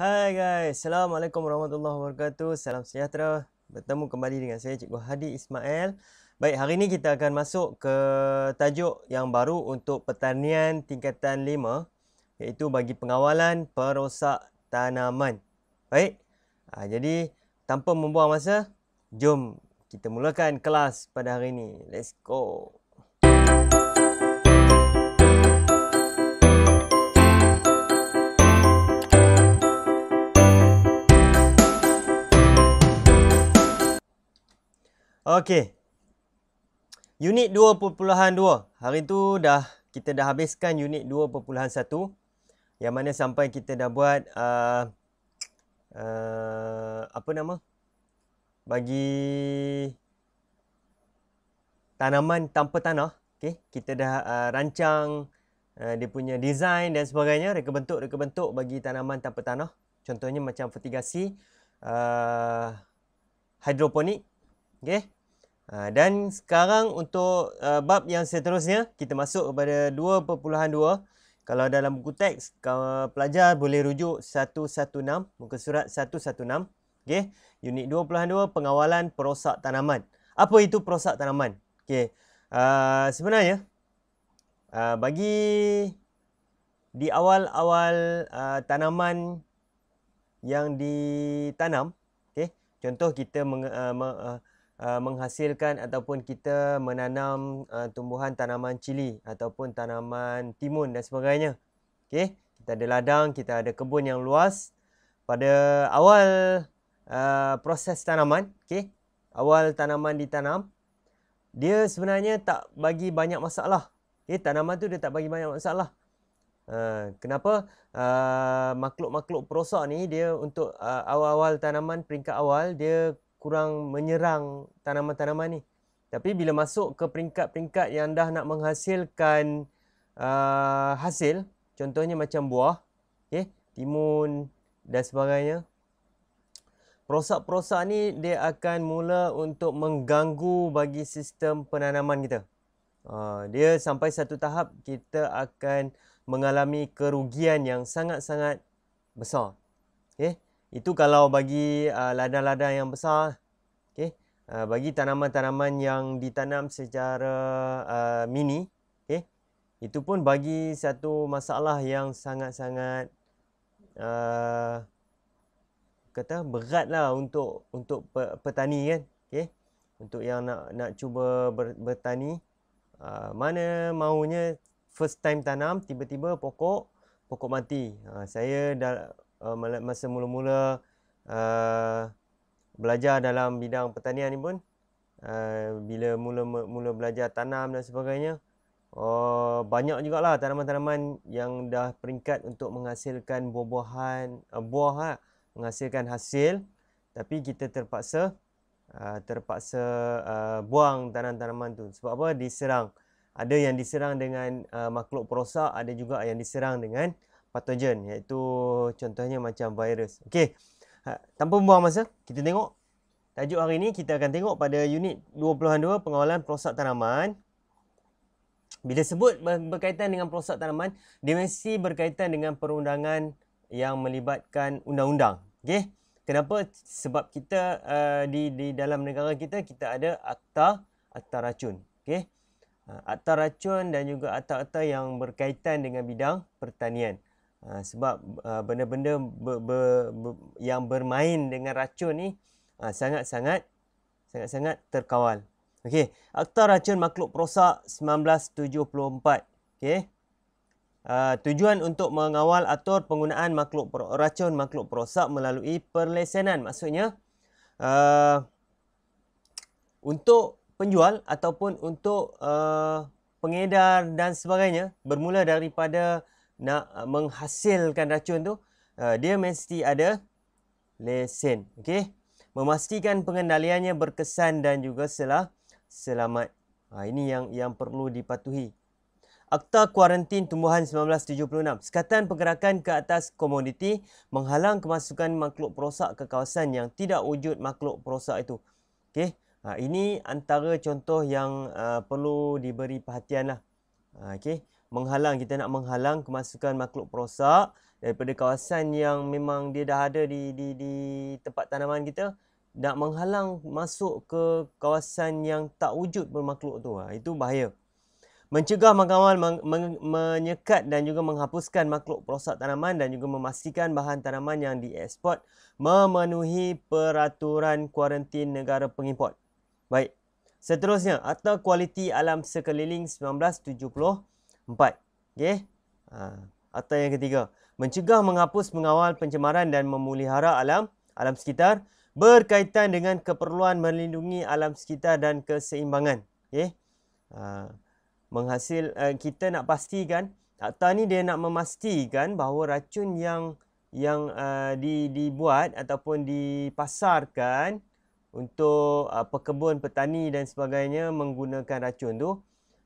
Hai guys, Assalamualaikum warahmatullahi wabarakatuh Salam sejahtera Bertemu kembali dengan saya Cikgu Hadi Ismail Baik, hari ini kita akan masuk ke tajuk yang baru untuk pertanian tingkatan 5 iaitu bagi pengawalan perosak tanaman Baik, ha, jadi tanpa membuang masa Jom kita mulakan kelas pada hari ini Let's go Let's go Okey. Unit 2.2. Hari tu dah kita dah habiskan unit 2.1 yang mana sampai kita dah buat uh, uh, apa nama? Bagi tanaman tanpa tanah. Okey, kita dah uh, rancang uh, dia punya design dan sebagainya, reka bentuk-reka bentuk bagi tanaman tanpa tanah. Contohnya macam fertigasi uh, hidroponik. okay? Ha, dan sekarang untuk uh, bab yang seterusnya kita masuk kepada 2.2 kalau dalam buku teks pelajar boleh rujuk 116 muka surat 116 Okay, unit 2.2 pengawalan perosak tanaman apa itu perosak tanaman Okay, uh, sebenarnya uh, bagi di awal-awal uh, tanaman yang ditanam Okay, contoh kita menge- uh, uh Uh, menghasilkan ataupun kita menanam uh, tumbuhan tanaman cili ataupun tanaman timun dan sebagainya. Okey, kita ada ladang, kita ada kebun yang luas. Pada awal uh, proses tanaman, okey, awal tanaman ditanam, dia sebenarnya tak bagi banyak masalah. Okey, tanaman tu dia tak bagi banyak masalah. Uh, kenapa uh, makhluk-makhluk perosak ni dia untuk uh, awal-awal tanaman peringkat awal dia kurang menyerang tanaman-tanaman ni. Tapi bila masuk ke peringkat-peringkat yang dah nak menghasilkan uh, hasil, contohnya macam buah, okay, timun dan sebagainya, perosak-perosak ni dia akan mula untuk mengganggu bagi sistem penanaman kita. Uh, dia sampai satu tahap kita akan mengalami kerugian yang sangat-sangat besar. Okay. Itu kalau bagi uh, ladang-ladang yang besar. Okay. Uh, ah, bagi tanaman-tanaman yang ditanam secara uh, mini. Okay. Itu pun bagi satu masalah yang sangat-sangat uh, kata beratlah untuk untuk petani kan. Okay. Untuk yang nak nak cuba ber, bertani. Uh, mana maunya first time tanam tiba-tiba pokok pokok mati. Uh, saya dah uh, masa mula-mula uh, belajar dalam bidang pertanian ni pun uh, bila mula mula belajar tanam dan sebagainya uh, banyak jugalah tanaman-tanaman yang dah peringkat untuk menghasilkan buah-buahan uh, buah ha, menghasilkan hasil tapi kita terpaksa uh, terpaksa uh, buang tanaman-tanaman tu sebab apa diserang ada yang diserang dengan uh, makhluk perosak ada juga yang diserang dengan patogen iaitu contohnya macam virus. Okey. Ha, tanpa membuang masa, kita tengok tajuk hari ini kita akan tengok pada unit 22 pengawalan perosak tanaman. Bila sebut berkaitan dengan perosak tanaman, dimensi berkaitan dengan perundangan yang melibatkan undang-undang. Okey. Kenapa? Sebab kita uh, di di dalam negara kita kita ada akta akta racun. Okey. Ha, akta racun dan juga akta-akta yang berkaitan dengan bidang pertanian. Ha, sebab ha, benda-benda yang bermain dengan racun ni ha, sangat-sangat sangat-sangat terkawal. Okey, Akta Racun Makhluk Perosak 1974. Okey. Uh, tujuan untuk mengawal atur penggunaan makhluk racun makhluk perosak melalui perlesenan. Maksudnya uh, untuk penjual ataupun untuk uh, pengedar dan sebagainya bermula daripada nak ah, menghasilkan racun tu, ah, dia mesti ada lesen. Okey. Memastikan pengendaliannya berkesan dan juga selah selamat. Ha, ini yang yang perlu dipatuhi. Akta Kuarantin Tumbuhan 1976. Sekatan pergerakan ke atas komoditi menghalang kemasukan makhluk perosak ke kawasan yang tidak wujud makhluk perosak itu. okay? Ha, ini antara contoh yang uh, perlu diberi perhatian Ha, Okey menghalang kita nak menghalang kemasukan makhluk perosak daripada kawasan yang memang dia dah ada di di di tempat tanaman kita nak menghalang masuk ke kawasan yang tak wujud pun makhluk tu ha. itu bahaya mencegah mengawal meng, meng, menyekat dan juga menghapuskan makhluk perosak tanaman dan juga memastikan bahan tanaman yang diekspor memenuhi peraturan kuarantin negara pengimport baik seterusnya atau kualiti alam sekeliling 1970 Empat. Okey. Ha. Atau yang ketiga. Mencegah, menghapus, mengawal pencemaran dan memulihara alam alam sekitar berkaitan dengan keperluan melindungi alam sekitar dan keseimbangan. Okay. Uh, ha. menghasil uh, kita nak pastikan akta ni dia nak memastikan bahawa racun yang yang uh, di, dibuat ataupun dipasarkan untuk uh, pekebun, petani dan sebagainya menggunakan racun tu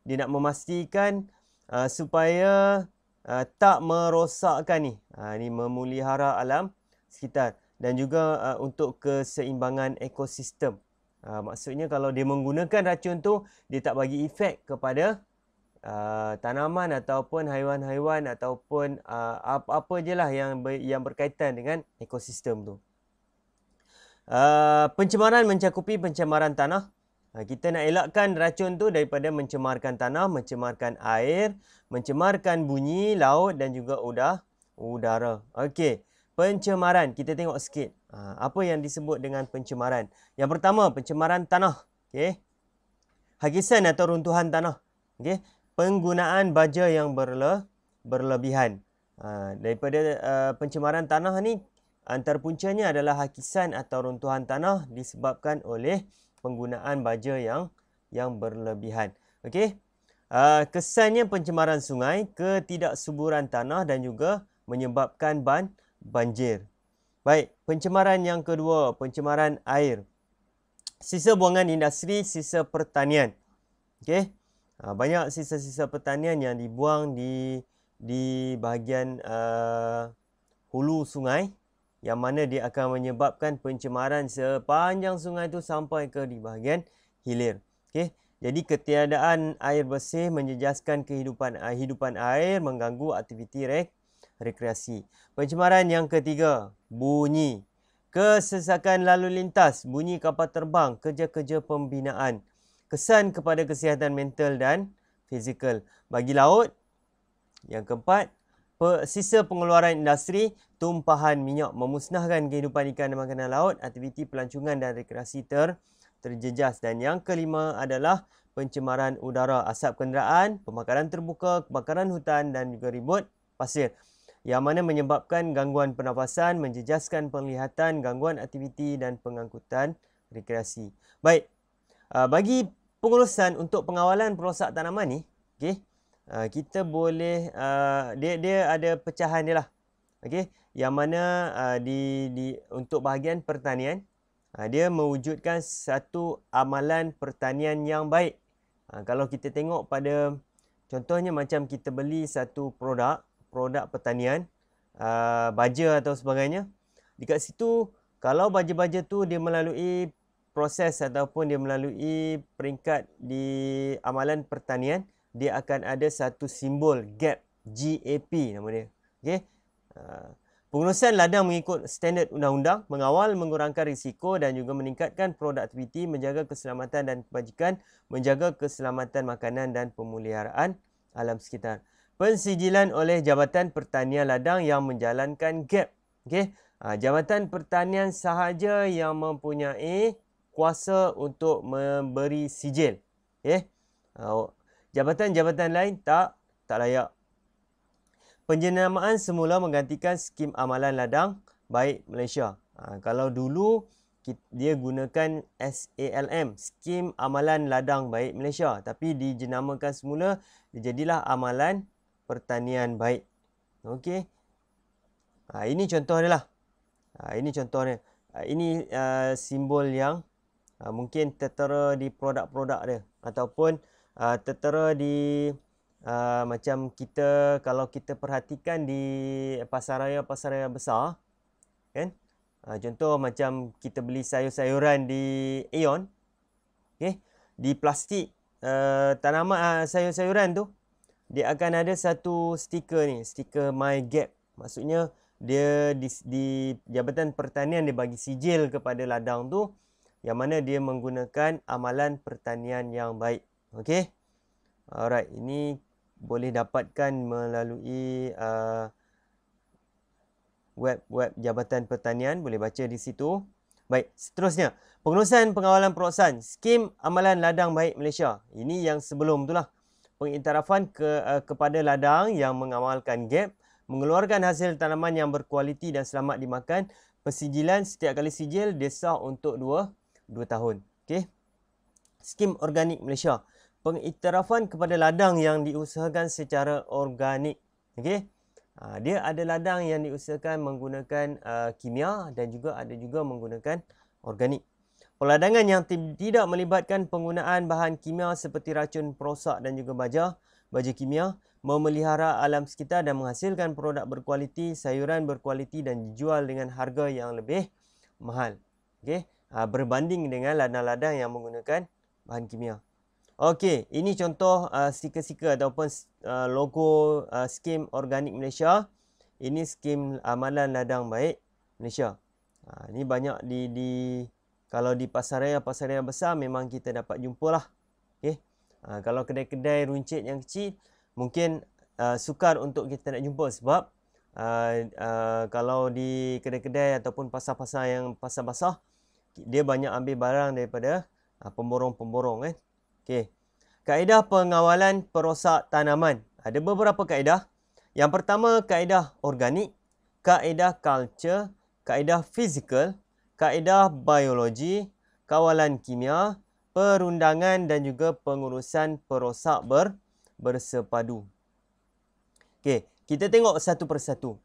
dia nak memastikan uh, supaya uh, tak merosakkan ni, uh, ni memulihara alam sekitar dan juga uh, untuk keseimbangan ekosistem. Uh, maksudnya kalau dia menggunakan racun tu, dia tak bagi efek kepada uh, tanaman ataupun haiwan-haiwan ataupun uh, apa-apa je lah yang, ber- yang berkaitan dengan ekosistem tu. Uh, pencemaran mencakupi pencemaran tanah, Ha, kita nak elakkan racun tu daripada mencemarkan tanah, mencemarkan air, mencemarkan bunyi, laut dan juga udah, udara. Okey, pencemaran. Kita tengok sikit. Ha, apa yang disebut dengan pencemaran? Yang pertama, pencemaran tanah. Okey. Hakisan atau runtuhan tanah. Okey. Penggunaan baja yang berle, berlebihan. Ha, daripada e, pencemaran tanah ni, antara puncanya adalah hakisan atau runtuhan tanah disebabkan oleh penggunaan baja yang yang berlebihan. Okey. Uh, ah, kesannya pencemaran sungai, ketidaksuburan tanah dan juga menyebabkan ban banjir. Baik, pencemaran yang kedua, pencemaran air. Sisa buangan industri, sisa pertanian. Okey. Uh, ah, banyak sisa-sisa pertanian yang dibuang di di bahagian uh, hulu sungai yang mana dia akan menyebabkan pencemaran sepanjang sungai itu sampai ke di bahagian hilir. Okey. Jadi ketiadaan air bersih menjejaskan kehidupan air, eh, hidupan air mengganggu aktiviti rek, rekreasi. Pencemaran yang ketiga, bunyi. Kesesakan lalu lintas, bunyi kapal terbang, kerja-kerja pembinaan. Kesan kepada kesihatan mental dan fizikal. Bagi laut, yang keempat, sisa pengeluaran industri, tumpahan minyak memusnahkan kehidupan ikan dan makanan laut, aktiviti pelancongan dan rekreasi ter terjejas. Dan yang kelima adalah pencemaran udara, asap kenderaan, pembakaran terbuka, kebakaran hutan dan juga ribut pasir yang mana menyebabkan gangguan pernafasan, menjejaskan penglihatan, gangguan aktiviti dan pengangkutan rekreasi. Baik, uh, bagi pengurusan untuk pengawalan perosak tanaman ni, okay, Ah, kita boleh uh, dia dia ada pecahan dia lah. Okey, yang mana uh, di di untuk bahagian pertanian uh, dia mewujudkan satu amalan pertanian yang baik. Uh, kalau kita tengok pada contohnya macam kita beli satu produk, produk pertanian, uh, baja atau sebagainya. di kat situ kalau baja-baja tu dia melalui proses ataupun dia melalui peringkat di amalan pertanian dia akan ada satu simbol gap GAP nama dia. Okey. Uh, pengurusan ladang mengikut standard undang-undang mengawal mengurangkan risiko dan juga meningkatkan produktiviti, menjaga keselamatan dan kebajikan, menjaga keselamatan makanan dan pemuliharaan alam sekitar. Pensijilan oleh Jabatan Pertanian Ladang yang menjalankan GAP. Okey. Uh, Jabatan Pertanian sahaja yang mempunyai kuasa untuk memberi sijil. Okey. Uh, Jabatan-jabatan lain tak tak layak. Penjenamaan semula menggantikan skim amalan ladang baik Malaysia. Ha, kalau dulu dia gunakan SALM, Skim Amalan Ladang Baik Malaysia. Tapi dijenamakan semula, jadilah Amalan Pertanian Baik. Okey. Ha, ini contoh lah. Ha, ini contohnya. Ha, ini uh, simbol yang uh, mungkin tertera di produk-produk dia. Ataupun uh, uh, tertera di uh, macam kita kalau kita perhatikan di pasaraya-pasaraya besar kan uh, contoh macam kita beli sayur-sayuran di Aeon okey di plastik uh, tanaman uh, sayur-sayuran tu dia akan ada satu stiker ni stiker my gap maksudnya dia di, di Jabatan Pertanian dia bagi sijil kepada ladang tu yang mana dia menggunakan amalan pertanian yang baik. Okey. Alright, ini boleh dapatkan melalui web-web uh, Jabatan Pertanian. Boleh baca di situ. Baik, seterusnya. Pengurusan Pengawalan Perosan. Skim Amalan Ladang Baik Malaysia. Ini yang sebelum tu lah. Pengiktirafan ke, uh, kepada ladang yang mengamalkan gap. Mengeluarkan hasil tanaman yang berkualiti dan selamat dimakan. Persijilan setiap kali sijil desa untuk 2 tahun. Okey. Skim Organik Malaysia. Malaysia pengiktirafan kepada ladang yang diusahakan secara organik. Okey. Ah, dia ada ladang yang diusahakan menggunakan uh, kimia dan juga ada juga menggunakan organik. Peladangan yang tidak melibatkan penggunaan bahan kimia seperti racun perosak dan juga baja, baja kimia, memelihara alam sekitar dan menghasilkan produk berkualiti, sayuran berkualiti dan dijual dengan harga yang lebih mahal. Okey, ah, berbanding dengan ladang-ladang yang menggunakan bahan kimia. Okey, ini contoh uh, stiker-stiker ataupun uh, logo uh, skim organik Malaysia. Ini skim amalan ladang baik Malaysia. Ha, ini banyak di, di kalau di pasaraya-pasaraya besar memang kita dapat jumpalah. Okey. Ha, kalau kedai-kedai runcit yang kecil mungkin uh, sukar untuk kita nak jumpa sebab uh, uh, kalau di kedai-kedai ataupun pasar-pasar yang pasar basah dia banyak ambil barang daripada uh, pemborong-pemborong eh. Okey. Kaedah pengawalan perosak tanaman. Ada beberapa kaedah. Yang pertama kaedah organik, kaedah culture, kaedah fizikal, kaedah biologi, kawalan kimia, perundangan dan juga pengurusan perosak ber bersepadu. Okey, kita tengok satu persatu.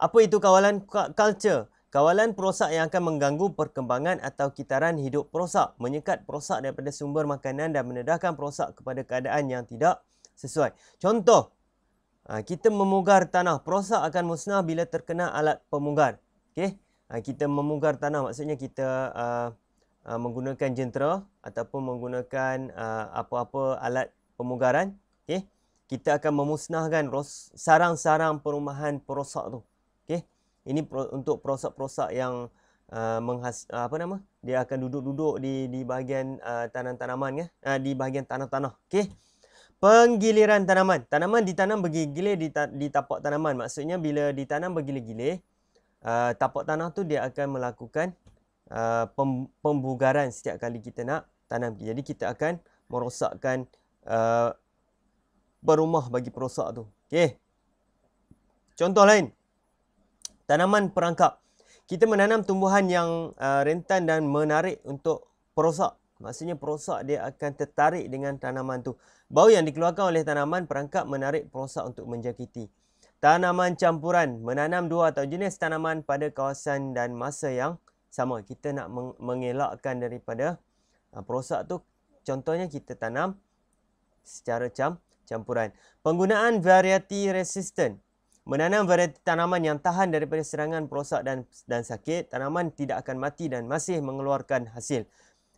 Apa itu kawalan culture? Kawalan perosak yang akan mengganggu perkembangan atau kitaran hidup perosak, menyekat perosak daripada sumber makanan dan mendedahkan perosak kepada keadaan yang tidak sesuai. Contoh, ha, kita memugar tanah, perosak akan musnah bila terkena alat pemugar. Okey. Ha, kita memugar tanah maksudnya kita ha, menggunakan jentera ataupun menggunakan apa-apa alat pemugaran. Okay? Kita akan memusnahkan sarang-sarang perumahan perosak tu ini pro, untuk perosak-perosak yang uh, menghas, uh, apa nama dia akan duduk-duduk di di bahagian uh, tanaman-tanaman ya uh, di bahagian tanah-tanah okey penggiliran tanaman tanaman ditanam bergilir di di tapak tanaman maksudnya bila ditanam bergilir gile uh, tapak tanah tu dia akan melakukan uh, pem, pembugaran setiap kali kita nak tanam jadi kita akan merosakkan uh, berumah bagi perosak tu okey contoh lain tanaman perangkap. Kita menanam tumbuhan yang uh, rentan dan menarik untuk perosak. Maksudnya perosak dia akan tertarik dengan tanaman tu. Bau yang dikeluarkan oleh tanaman perangkap menarik perosak untuk menjangkiti. Tanaman campuran, menanam dua atau jenis tanaman pada kawasan dan masa yang sama. Kita nak mengelakkan daripada uh, perosak tu. Contohnya kita tanam secara cam campuran. Penggunaan variety resistant. Menanam variasi tanaman yang tahan daripada serangan perosak dan dan sakit, tanaman tidak akan mati dan masih mengeluarkan hasil.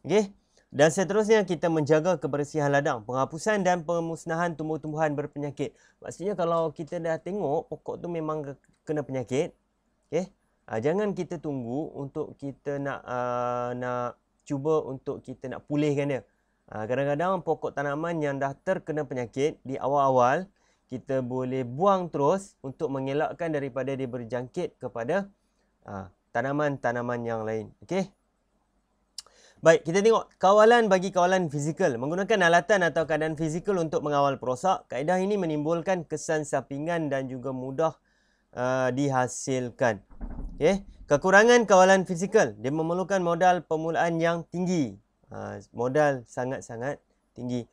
Okey. Dan seterusnya kita menjaga kebersihan ladang, penghapusan dan pemusnahan tumbuh-tumbuhan berpenyakit. Maksudnya kalau kita dah tengok pokok tu memang kena penyakit, okey. Ha, ah, jangan kita tunggu untuk kita nak uh, nak cuba untuk kita nak pulihkan dia. Ha, kadang-kadang pokok tanaman yang dah terkena penyakit di awal-awal, kita boleh buang terus untuk mengelakkan daripada dia berjangkit kepada ah, tanaman-tanaman yang lain. Okey. Baik, kita tengok kawalan bagi kawalan fizikal. Menggunakan alatan atau keadaan fizikal untuk mengawal perosak, kaedah ini menimbulkan kesan sampingan dan juga mudah uh, dihasilkan. Okay. Kekurangan kawalan fizikal. Dia memerlukan modal pemulaan yang tinggi. Uh, modal sangat-sangat tinggi.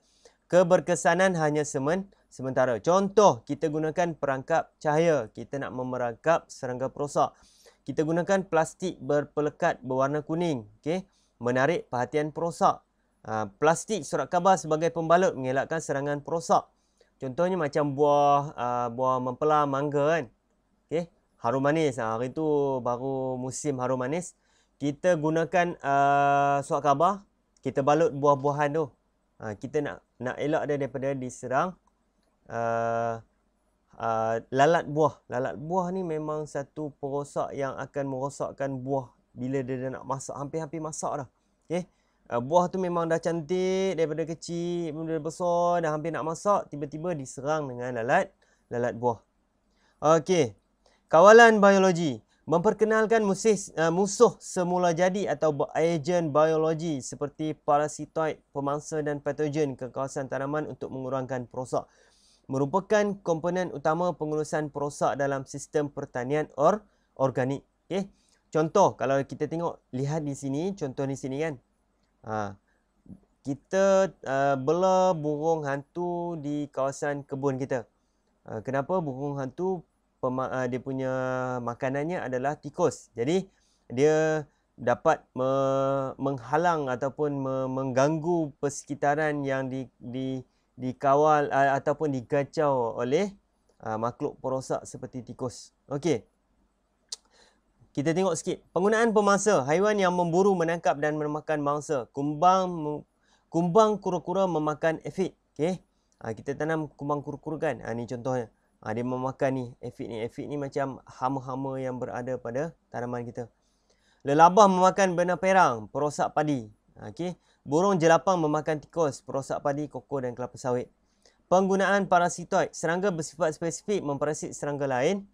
Keberkesanan hanya sementara sementara. Contoh, kita gunakan perangkap cahaya. Kita nak memerangkap serangga perosak. Kita gunakan plastik berpelekat berwarna kuning. Okay? Menarik perhatian perosak. Uh, plastik surat khabar sebagai pembalut mengelakkan serangan perosak. Contohnya macam buah uh, buah mempelah mangga kan. Okay? Harum manis. Uh, hari itu baru musim harum manis. Kita gunakan uh, surat khabar. Kita balut buah-buahan tu. Uh, kita nak nak elak dia daripada diserang uh, uh, lalat buah. Lalat buah ni memang satu perosak yang akan merosakkan buah bila dia dah nak masak. Hampir-hampir masak dah. Okay? Uh, eh, ah, buah tu memang dah cantik daripada kecil, daripada besar, dah hampir nak masak. Tiba-tiba diserang dengan lalat lalat buah. Okey. Kawalan biologi. Memperkenalkan musis, uh, musuh semula jadi atau agen biologi seperti parasitoid, pemangsa dan patogen ke kawasan tanaman untuk mengurangkan perosak merupakan komponen utama pengurusan perosak dalam sistem pertanian or organik. Okay. Contoh, kalau kita tengok, lihat di sini, contoh di sini kan. Ha, kita uh, bela burung hantu di kawasan kebun kita. Uh, kenapa burung hantu pema- uh, dia punya makanannya adalah tikus. Jadi dia dapat me- menghalang ataupun me- mengganggu persekitaran yang di di dikawal uh, ataupun digacau oleh uh, makhluk perosak seperti tikus. Okey. Kita tengok sikit. Penggunaan pemangsa, haiwan yang memburu, menangkap dan memakan mangsa. Kumbang kumbang kura-kura memakan efik. Okey. Uh, kita tanam kumbang kura-kura kan. Ha uh, ni contohnya. Ha, dia memakan ni efik ni. efik ni macam hama-hama yang berada pada tanaman kita. Lelabah memakan benang perang, perosak padi. Okey. Burung jelapang memakan tikus, perosak padi, koko dan kelapa sawit. Penggunaan parasitoid, serangga bersifat spesifik memparasit serangga lain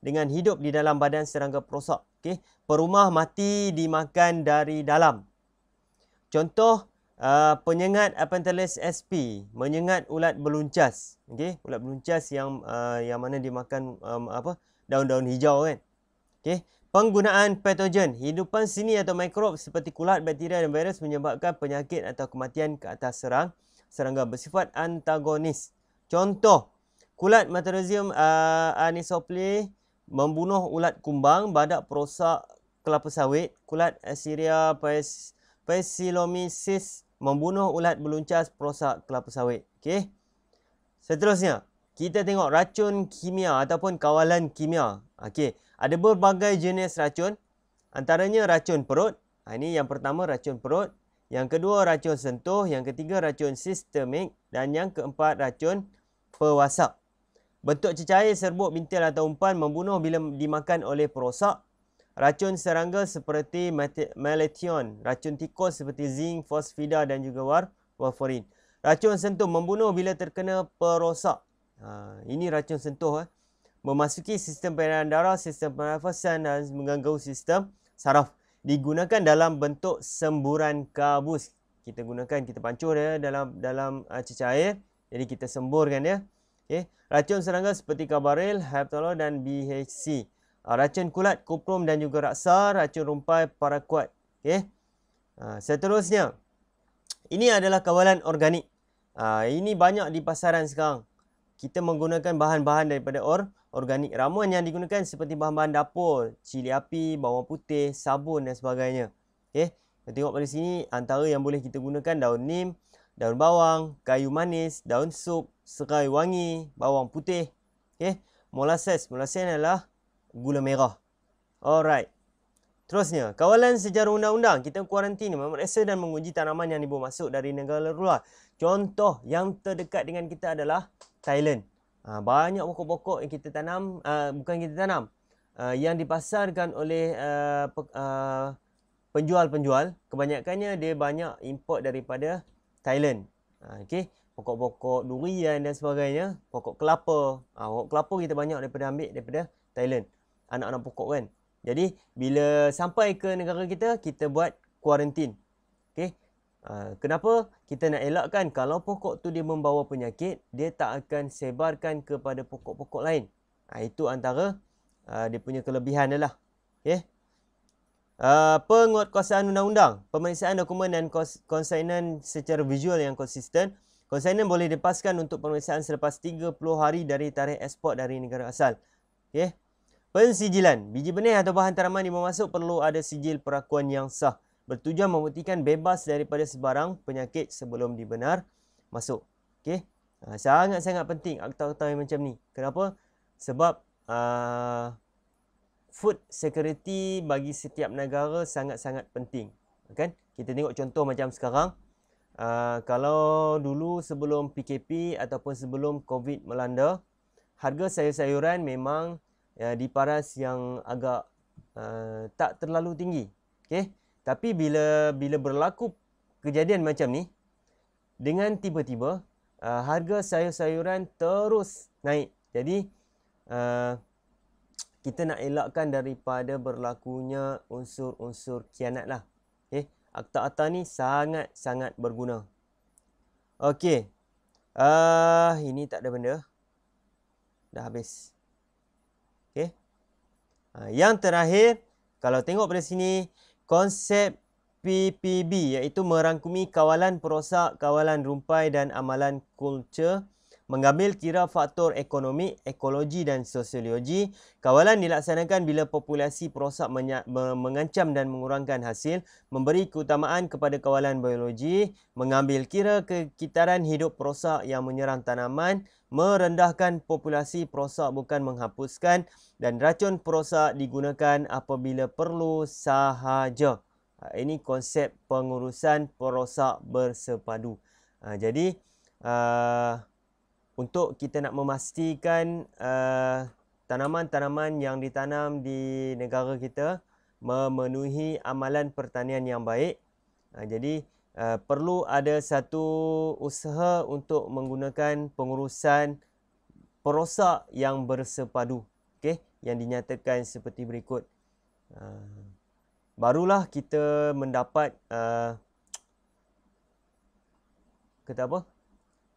dengan hidup di dalam badan serangga perosak. Okey, perumah mati dimakan dari dalam. Contoh Uh, penyengat Apentalis SP menyengat ulat beluncas okey ulat beluncas yang uh, yang mana dimakan makan um, daun-daun hijau kan okey Penggunaan patogen, hidupan sini atau mikrob seperti kulat, bakteria dan virus menyebabkan penyakit atau kematian ke atas serang. Serangga bersifat antagonis. Contoh, kulat materizium uh, anisopli membunuh ulat kumbang, badak perosak kelapa sawit, kulat asiria pesilomisis membunuh ulat beluncas perosak kelapa sawit. Okay. Seterusnya, kita tengok racun kimia ataupun kawalan kimia. Okay. Ada berbagai jenis racun, antaranya racun perut. Ha, ini yang pertama racun perut, yang kedua racun sentuh, yang ketiga racun sistemik dan yang keempat racun pewasap. Bentuk cecair serbuk bintil atau umpan membunuh bila dimakan oleh perosak. Racun serangga seperti malathion, racun tikus seperti zinc, fosfida dan juga war warfarin. Racun sentuh membunuh bila terkena perosak. Ha, ini racun sentuh. Eh memasuki sistem peredaran darah, sistem pernafasan dan mengganggu sistem saraf. Digunakan dalam bentuk semburan kabus. Kita gunakan, kita pancur ya dalam dalam uh, cecair. Jadi kita semburkan ya. Okay. Racun serangga seperti kabaril, heptalo dan BHC. Uh, racun kulat, kuprum dan juga raksa. Racun rumpai, parakuat. Okay. Uh, seterusnya, ini adalah kawalan organik. Ini banyak di pasaran sekarang. Kita menggunakan bahan-bahan daripada organik organik ramuan yang digunakan seperti bahan-bahan dapur, cili api, bawang putih, sabun dan sebagainya. Okey, kita tengok pada sini antara yang boleh kita gunakan daun nim, daun bawang, kayu manis, daun sup, serai wangi, bawang putih. Okey, molasses. Molasses adalah gula merah. Alright. Terusnya, kawalan secara undang-undang. Kita kuarantin, memeriksa dan menguji tanaman yang dibawa masuk dari negara luar. Contoh yang terdekat dengan kita adalah Thailand. Ha, banyak pokok-pokok yang kita tanam, uh, bukan kita tanam, uh, yang dipasarkan oleh uh, pe, uh, penjual-penjual, kebanyakannya dia banyak import daripada Thailand. Ha, okay. Pokok-pokok durian dan sebagainya, pokok kelapa. Ha, pokok kelapa kita banyak daripada ambil daripada Thailand. Anak-anak pokok kan. Jadi, bila sampai ke negara kita, kita buat kuarantin. Okay. Ah, kenapa kita nak elakkan kalau pokok tu dia membawa penyakit dia tak akan sebarkan kepada pokok-pokok lain ah, itu antara ah, dia punya kelebihan lah. okay. uh, penguatkuasaan undang-undang pemeriksaan dokumen dan konsainan secara visual yang konsisten konsainan boleh dipaskan untuk pemeriksaan selepas 30 hari dari tarikh ekspor dari negara asal okay. pensijilan biji benih atau bahan tanaman yang masuk perlu ada sijil perakuan yang sah bertujuan membuktikan bebas daripada sebarang penyakit sebelum dibenar masuk. Okey. Ah, sangat-sangat penting akta-akta yang macam ni. Kenapa? Sebab uh, food security bagi setiap negara sangat-sangat penting. Kan? Kita tengok contoh macam sekarang. Uh, kalau dulu sebelum PKP ataupun sebelum COVID melanda, harga sayur-sayuran memang uh, diparas yang agak uh, tak terlalu tinggi. Okay. Tapi bila bila berlaku kejadian macam ni dengan tiba-tiba uh, harga sayur-sayuran terus naik. Jadi uh, kita nak elakkan daripada berlakunya unsur-unsur kianat lah. Okay. Eh, akta-akta ni sangat-sangat berguna. Okey. Uh, ini tak ada benda. Dah habis. Okey. Uh, yang terakhir, kalau tengok pada sini, konsep PPB iaitu merangkumi kawalan perosak, kawalan rumpai dan amalan kultur mengambil kira faktor ekonomi, ekologi dan sosiologi. Kawalan dilaksanakan bila populasi perosak mengancam dan mengurangkan hasil, memberi keutamaan kepada kawalan biologi, mengambil kira kekitaran hidup perosak yang menyerang tanaman, merendahkan populasi perosak bukan menghapuskan dan racun perosak digunakan apabila perlu sahaja. Ha, ini konsep pengurusan perosak bersepadu. Ha, jadi, uh, untuk kita nak memastikan eh, tanaman-tanaman uh, yang ditanam di negara kita memenuhi amalan pertanian yang baik. Uh, jadi uh, perlu ada satu usaha untuk menggunakan pengurusan perosak yang bersepadu. Okey, yang dinyatakan seperti berikut. Uh, barulah kita mendapat uh, kata apa?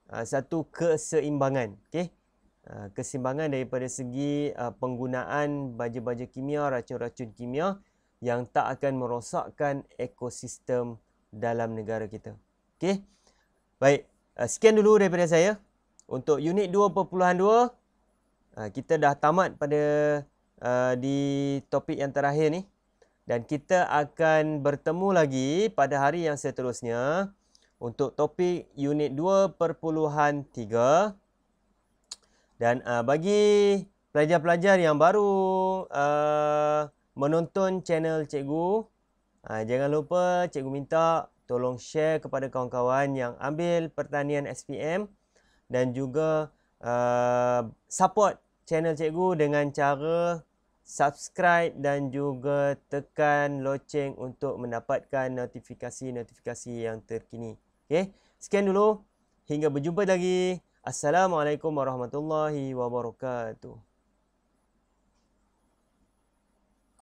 Ah, satu keseimbangan okay? uh, ah, keseimbangan daripada segi uh, penggunaan baja-baja kimia racun-racun kimia yang tak akan merosakkan ekosistem dalam negara kita okay? baik uh, sekian dulu daripada saya untuk unit 2.2 uh, kita dah tamat pada uh, di topik yang terakhir ni dan kita akan bertemu lagi pada hari yang seterusnya untuk topik unit 2.3 dan uh, bagi pelajar-pelajar yang baru uh, menonton channel cikgu uh, jangan lupa cikgu minta tolong share kepada kawan-kawan yang ambil pertanian SPM dan juga uh, support channel cikgu dengan cara subscribe dan juga tekan loceng untuk mendapatkan notifikasi-notifikasi yang terkini Okay. Sekian dulu. Hingga berjumpa lagi. Assalamualaikum warahmatullahi wabarakatuh.